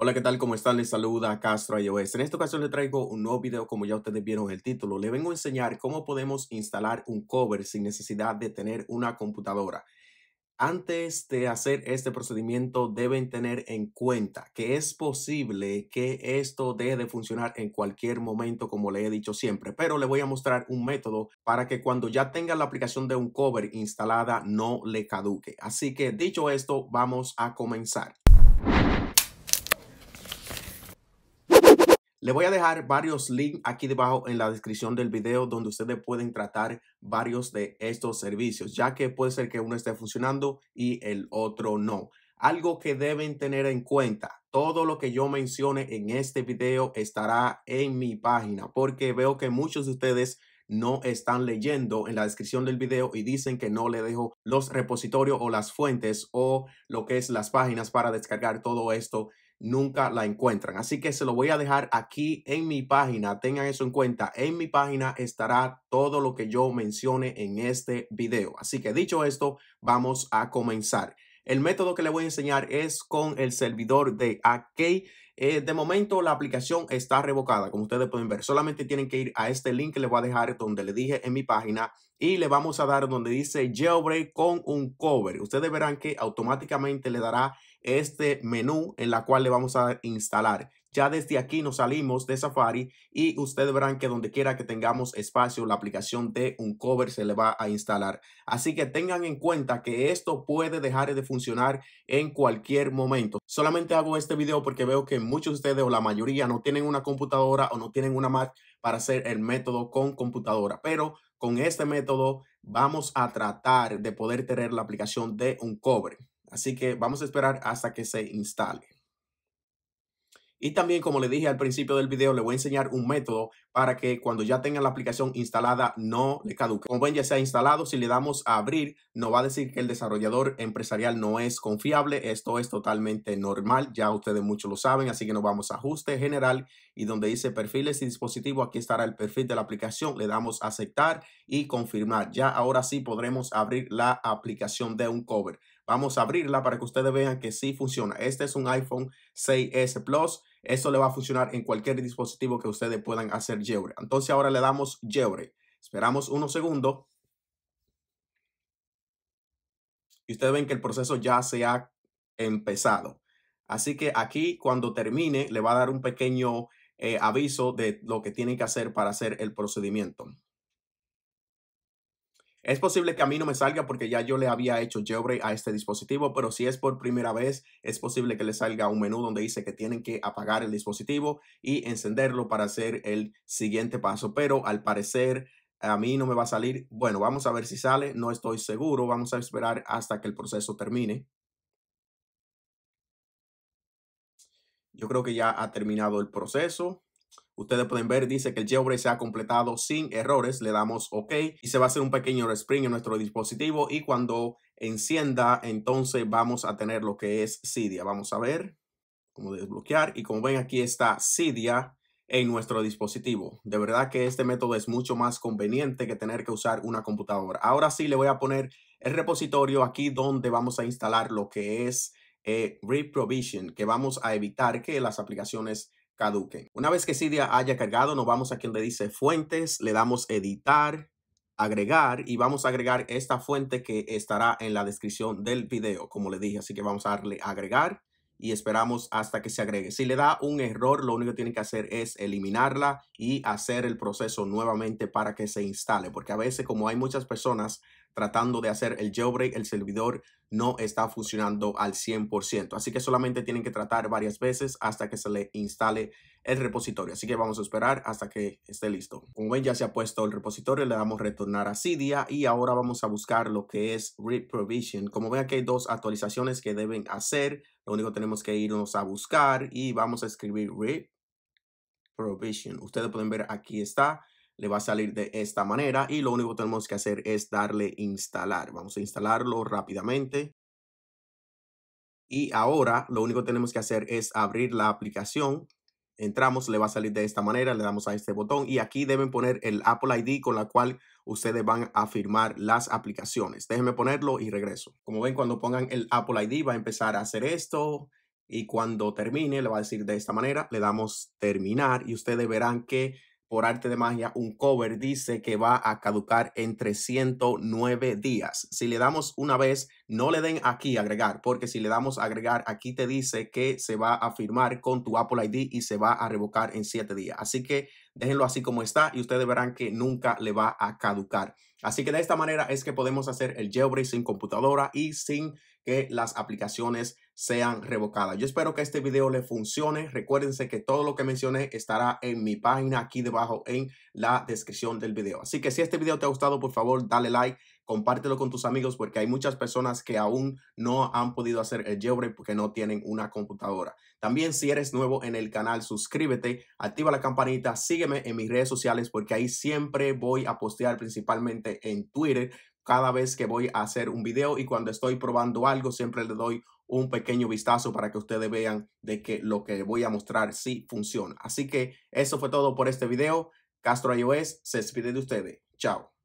Hola, ¿qué tal? ¿Cómo están? Les saluda Castro iOS. En esta ocasión les traigo un nuevo video, como ya ustedes vieron el título. Les vengo a enseñar cómo podemos instalar un cover sin necesidad de tener una computadora. Antes de hacer este procedimiento, deben tener en cuenta que es posible que esto deje de funcionar en cualquier momento, como le he dicho siempre, pero le voy a mostrar un método para que cuando ya tenga la aplicación de un cover instalada no le caduque. Así que dicho esto, vamos a comenzar. Le voy a dejar varios links aquí debajo en la descripción del video donde ustedes pueden tratar varios de estos servicios, ya que puede ser que uno esté funcionando y el otro no. Algo que deben tener en cuenta, todo lo que yo mencione en este video estará en mi página, porque veo que muchos de ustedes no están leyendo en la descripción del video y dicen que no le dejo los repositorios o las fuentes o lo que es las páginas para descargar todo esto, nunca la encuentran. Así que se lo voy a dejar aquí en mi página. Tengan eso en cuenta. En mi página estará todo lo que yo mencione en este video. Así que dicho esto, vamos a comenzar. El método que le voy a enseñar es con el servidor de AK eh, de momento la aplicación está revocada, como ustedes pueden ver. Solamente tienen que ir a este link que les voy a dejar donde le dije en mi página y le vamos a dar donde dice Jailbreak con un cover. Ustedes verán que automáticamente le dará este menú en la cual le vamos a instalar. Ya desde aquí nos salimos de Safari y ustedes verán que donde quiera que tengamos espacio, la aplicación de un cover se le va a instalar. Así que tengan en cuenta que esto puede dejar de funcionar en cualquier momento. Solamente hago este video porque veo que muchos de ustedes o la mayoría no tienen una computadora o no tienen una Mac para hacer el método con computadora. Pero con este método vamos a tratar de poder tener la aplicación de un cover. Así que vamos a esperar hasta que se instale. Y también, como le dije al principio del video, le voy a enseñar un método para que cuando ya tenga la aplicación instalada no le caduque. Como ven, ya se ha instalado. Si le damos a abrir, no va a decir que el desarrollador empresarial no es confiable. Esto es totalmente normal. Ya ustedes muchos lo saben. Así que nos vamos a ajuste general y donde dice perfiles y dispositivo, aquí estará el perfil de la aplicación. Le damos a aceptar y confirmar. Ya ahora sí podremos abrir la aplicación de un cover. Vamos a abrirla para que ustedes vean que sí funciona. Este es un iPhone 6S Plus eso le va a funcionar en cualquier dispositivo que ustedes puedan hacer Jeure. Entonces ahora le damos Jeure. Esperamos unos segundos. Y ustedes ven que el proceso ya se ha empezado. Así que aquí cuando termine le va a dar un pequeño eh, aviso de lo que tienen que hacer para hacer el procedimiento. Es posible que a mí no me salga porque ya yo le había hecho jailbreak a este dispositivo, pero si es por primera vez, es posible que le salga un menú donde dice que tienen que apagar el dispositivo y encenderlo para hacer el siguiente paso. Pero al parecer a mí no me va a salir. Bueno, vamos a ver si sale. No estoy seguro. Vamos a esperar hasta que el proceso termine. Yo creo que ya ha terminado el proceso. Ustedes pueden ver, dice que el jailbreak se ha completado sin errores. Le damos OK y se va a hacer un pequeño respring en nuestro dispositivo y cuando encienda, entonces vamos a tener lo que es Cydia. Vamos a ver cómo desbloquear y como ven aquí está Cydia en nuestro dispositivo. De verdad que este método es mucho más conveniente que tener que usar una computadora. Ahora sí le voy a poner el repositorio aquí donde vamos a instalar lo que es eh, Reprovision, que vamos a evitar que las aplicaciones caduquen. Una vez que Cydia haya cargado, nos vamos a quien le dice fuentes, le damos editar, agregar y vamos a agregar esta fuente que estará en la descripción del video, como le dije. Así que vamos a darle agregar y esperamos hasta que se agregue. Si le da un error, lo único que tiene que hacer es eliminarla y hacer el proceso nuevamente para que se instale, porque a veces como hay muchas personas tratando de hacer el jailbreak, el servidor no está funcionando al 100%. Así que solamente tienen que tratar varias veces hasta que se le instale el repositorio. Así que vamos a esperar hasta que esté listo. Como ven, ya se ha puesto el repositorio. Le damos retornar a Cydia y ahora vamos a buscar lo que es Read Provision. Como ven, aquí hay dos actualizaciones que deben hacer. Lo único que tenemos que irnos a buscar y vamos a escribir Read Provision. Ustedes pueden ver aquí está le va a salir de esta manera y lo único que tenemos que hacer es darle instalar. Vamos a instalarlo rápidamente. Y ahora lo único que tenemos que hacer es abrir la aplicación. Entramos, le va a salir de esta manera, le damos a este botón y aquí deben poner el Apple ID con la cual ustedes van a firmar las aplicaciones. Déjenme ponerlo y regreso. Como ven, cuando pongan el Apple ID va a empezar a hacer esto y cuando termine le va a decir de esta manera, le damos terminar y ustedes verán que por arte de magia un cover dice que va a caducar en 309 días. Si le damos una vez, no le den aquí agregar, porque si le damos agregar, aquí te dice que se va a firmar con tu Apple ID y se va a revocar en 7 días. Así que déjenlo así como está y ustedes verán que nunca le va a caducar. Así que de esta manera es que podemos hacer el jailbreak sin computadora y sin que las aplicaciones sean revocadas. Yo espero que este video le funcione. Recuérdense que todo lo que mencioné estará en mi página aquí debajo en la descripción del video. Así que si este video te ha gustado, por favor, dale like compártelo con tus amigos porque hay muchas personas que aún no han podido hacer el jailbreak porque no tienen una computadora. También si eres nuevo en el canal, suscríbete, activa la campanita, sígueme en mis redes sociales porque ahí siempre voy a postear principalmente en Twitter cada vez que voy a hacer un video y cuando estoy probando algo siempre le doy un pequeño vistazo para que ustedes vean de que lo que voy a mostrar sí funciona. Así que eso fue todo por este video. Castro iOS se despide de ustedes. Chao.